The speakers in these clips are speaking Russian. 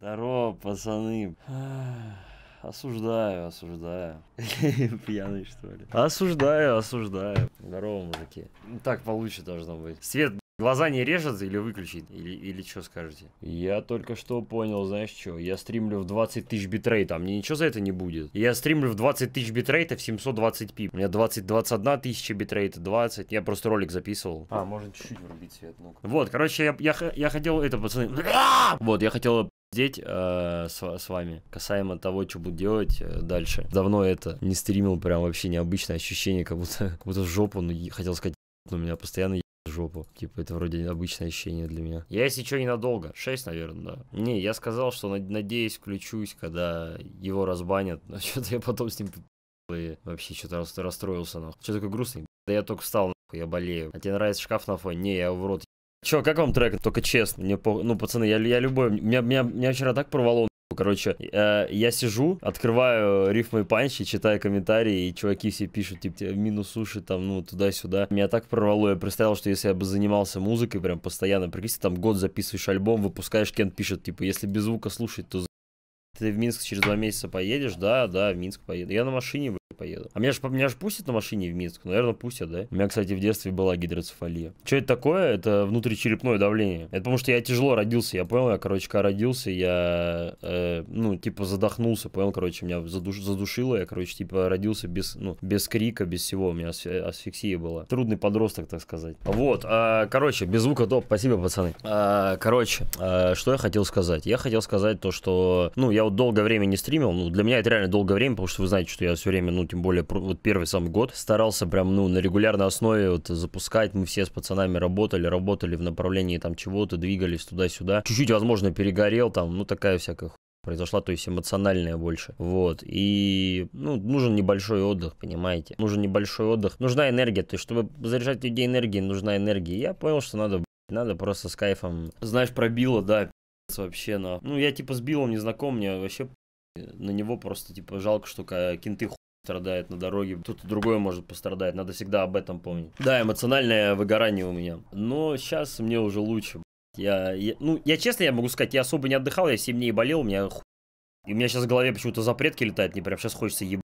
Здорово, пацаны. Осуждаю, осуждаю. Пьяный, что ли? Осуждаю, осуждаю. Здорово, мужики. Так получше должно быть. Свет, Глаза не режет или выключить? Или, или что скажете? Я только что понял, знаешь что? Я стримлю в 20 тысяч битрейта, а мне ничего за это не будет. Я стримлю в 20 тысяч битрейта в 720p. У меня 20, 21 тысяча битрейта, 20. Я просто ролик записывал. А, можно чуть-чуть врубить свет, ну -ка. Вот, короче, я, я, я хотел это, пацаны... Вот, я хотел Деть э, с, с вами касаемо того, что буду делать э, дальше. Давно это не стримил, прям вообще необычное ощущение, как будто, как будто в жопу, ну, хотел сказать, но меня постоянно жопу. Типа, это вроде обычное ощущение для меня. Я, если что, ненадолго. 6, наверное, да. Не, я сказал, что надеюсь, включусь, когда его разбанят. Но что-то я потом с ним и вообще что-то расстроился, но Что такое грустный? Да я только встал, нахуй, я болею. А тебе нравится шкаф на фоне? Не, я в рот Че, как вам трек? Только честно, мне по... ну, пацаны, я, я любой, меня, меня, меня вчера так порвало, короче, э, я сижу, открываю рифмы и панчи, читаю комментарии, и чуваки все пишут, типа, минус уши, там, ну, туда-сюда. Меня так прорвало, я представил, что если я бы занимался музыкой прям постоянно, прикинь, там год записываешь альбом, выпускаешь, Кент пишет, типа, если без звука слушать, то ты в Минск через два месяца поедешь, да, да, в Минск поеду. Я на машине, поеду. А меня же меня ж пустят на машине в Минск? Ну, Наверное, пустят, да? У меня, кстати, в детстве была гидроцефалия. Что это такое? Это внутричерепное давление. Это потому что я тяжело родился, я понял, я, короче, когда родился, я, э, ну, типа, задохнулся, понял, короче, меня задуш, задушило, я, короче, типа, родился без, ну, без крика, без всего, у меня асфиксия была. Трудный подросток, так сказать. Вот, э, короче, без звука топ, спасибо, пацаны. Э, короче, э, что я хотел сказать? Я хотел сказать то, что, ну, я вот долгое время не стримил, ну, для меня это реально долгое время, потому что вы знаете, что я все время, ну, ну, тем более, вот первый сам год старался прям, ну, на регулярной основе вот запускать. Мы все с пацанами работали, работали в направлении там чего-то, двигались туда-сюда. Чуть-чуть, возможно, перегорел там, ну, такая всякая произошла, то есть эмоциональная больше. Вот. И, ну, нужен небольшой отдых, понимаете? Нужен небольшой отдых. Нужна энергия. То есть, чтобы заряжать людей энергией, нужна энергия. Я понял, что надо, надо просто с кайфом. Знаешь, пробило, да, вообще, на Ну, я типа с Биллом не знаком, мне вообще на него просто, типа, жалко, что кинты хуй страдает на дороге, тут то другой может пострадать. Надо всегда об этом помнить. Да, эмоциональное выгорание у меня. Но сейчас мне уже лучше. Я, я, ну, я честно, я могу сказать, я особо не отдыхал, я 7 дней болел, у меня ху... И у меня сейчас в голове почему-то запретки летают, мне прям сейчас хочется ебать.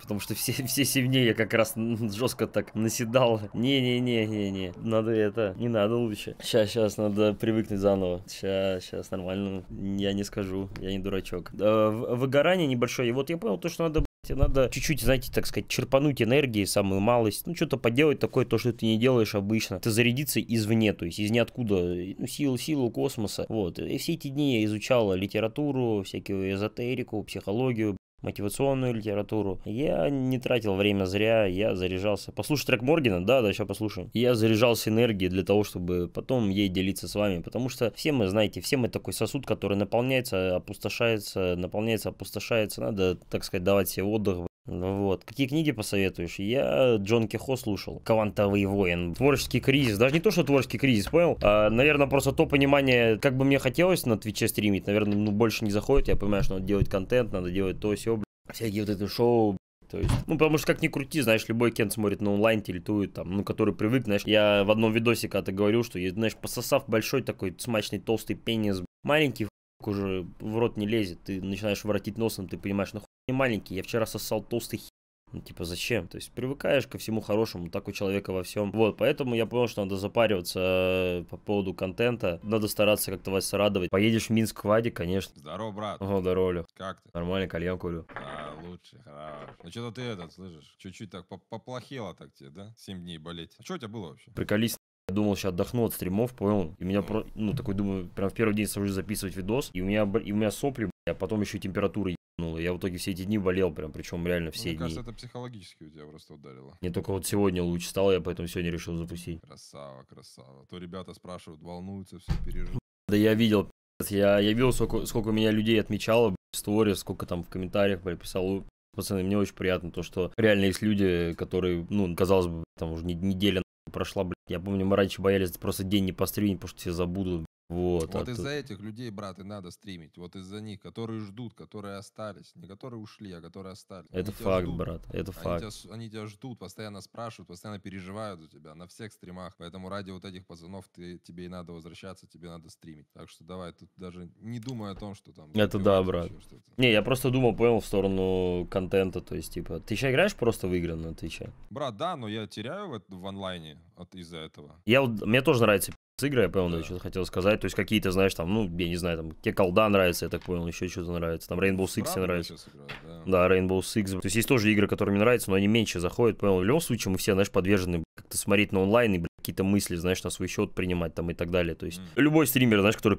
Потому что все, все 7 дней я как раз жестко так наседал. Не-не-не-не-не. Надо это. Не надо лучше. Сейчас, сейчас надо привыкнуть заново. Сейчас, сейчас нормально. Я не скажу. Я не дурачок. Э, выгорание небольшое. И вот я понял то, что надо Тебе надо чуть-чуть, знаете, так сказать, черпануть энергии, самую малость. Ну, что-то поделать такое, то, что ты не делаешь обычно. Ты зарядиться извне, то есть из ниоткуда. Ну, силу, силу космоса. Вот. И все эти дни я изучал литературу, всякую эзотерику, психологию, мотивационную литературу. Я не тратил время зря, я заряжался. Послушать трек Моргина, да, да, сейчас послушаем. Я заряжался энергией для того, чтобы потом ей делиться с вами, потому что все мы, знаете, все мы такой сосуд, который наполняется, опустошается, наполняется, опустошается. Надо, так сказать, давать себе отдых, вот. Какие книги посоветуешь? Я Джон Кихо слушал. «Квантовый воин». Творческий кризис. Даже не то, что творческий кризис, понял? А, наверное, просто то понимание, как бы мне хотелось на Твиче стримить, наверное, ну, больше не заходит. Я понимаю, что надо делать контент, надо делать то, все, всякие вот это шоу, то есть, ну, потому что как ни крути, знаешь, любой кент смотрит на онлайн, тильтует там, ну, который привык, знаешь, я в одном видосе когда-то говорил, что, знаешь, пососав большой такой смачный толстый пенис, маленький уже в рот не лезет, ты начинаешь воротить носом, ты понимаешь, нахуй не маленький, я вчера сосал толстый хер, Ну, типа, зачем? То есть, привыкаешь ко всему хорошему, так у человека во всем. Вот, поэтому я понял, что надо запариваться э, по поводу контента. Надо стараться как-то вас радовать. Поедешь в Минск в Аде, конечно. Здорово, брат. Ого, здорово, Лёх. Как ты? Нормально, кальян курю. А, лучше, хорошо. Ну, что-то ты этот, слышишь, чуть-чуть так поплохело так тебе, да? Семь дней болеть. А что у тебя было вообще? Приколись я думал, сейчас отдохну от стримов, понял? И меня, про... ну, такой, думаю, прям в первый день сажусь записывать видос, и у меня, и у меня сопли, а потом еще и температура ну, я в итоге все эти дни болел прям, причем реально все Мне дни. Мне кажется, это психологически у тебя просто ударило. Мне только вот сегодня лучше стало, я поэтому сегодня решил запустить. Красава, красава. То ребята спрашивают, волнуются, все переживают. Да я видел, я, я видел, сколько, сколько меня людей отмечало, в сторе, сколько там в комментариях писал. Пацаны, мне очень приятно то, что реально есть люди, которые, ну, казалось бы, там уже неделя прошла, блядь. Я помню, мы раньше боялись просто день не постримить, потому что все забудут, вот, вот а из-за тут... этих людей, брат, и надо стримить. Вот из-за них, которые ждут, которые остались. Не которые ушли, а которые остались. Это они факт, ждут. брат. Это они факт. Тебя, они тебя ждут, постоянно спрашивают, постоянно переживают у тебя на всех стримах. Поэтому ради вот этих пацанов ты, тебе и надо возвращаться, тебе надо стримить. Так что давай, тут даже не думай о том, что там... Это да, брат. не, я просто думал, понял, в сторону контента. То есть, типа, ты сейчас играешь просто в игры на Твиче? Брат, да, но я теряю в, в онлайне от, из-за этого. Я, мне тоже нравится с игрой, я понял, да. что-то хотел сказать. То есть какие-то, знаешь, там, ну, я не знаю, там, тебе колда нравится, я так понял, еще что-то нравится. Там Rainbow Six тебе нравится. Играю, да. да, Rainbow Six. То есть есть тоже игры, которые мне нравятся, но они меньше заходят, понял. В любом случае мы все, знаешь, подвержены как-то смотреть на онлайн и, какие-то мысли, знаешь, на свой счет принимать там и так далее. То есть mm. любой стример, знаешь, который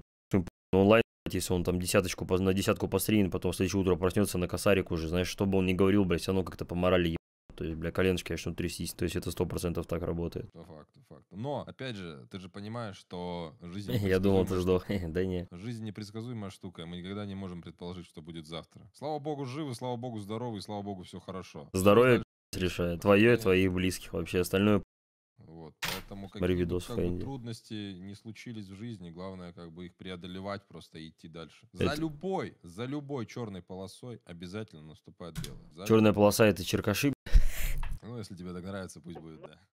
онлайн если он там десяточку на десятку постримит, потом в следующее утро проснется на косарик уже, знаешь, что бы он ни говорил, блядь, оно как-то по морали то есть, бля, коленочки начнут трястись, то есть это сто процентов так работает. Это факт, факт. Но, опять же, ты же понимаешь, что жизнь... Я думал, ты ждал, да не. Жизнь непредсказуемая штука, мы никогда не можем предположить, что будет завтра. Слава богу, живы, слава богу, здоровы, слава богу, все хорошо. Здоровье решает, твое и твоих близких вообще, остальное вот, поэтому какие как бы, трудности не случились в жизни, главное как бы их преодолевать просто и идти дальше. За любой, за любой черной полосой обязательно наступает белая. Черная любой. полоса это черкаши, ну, если тебе так нравится, пусть будет, да.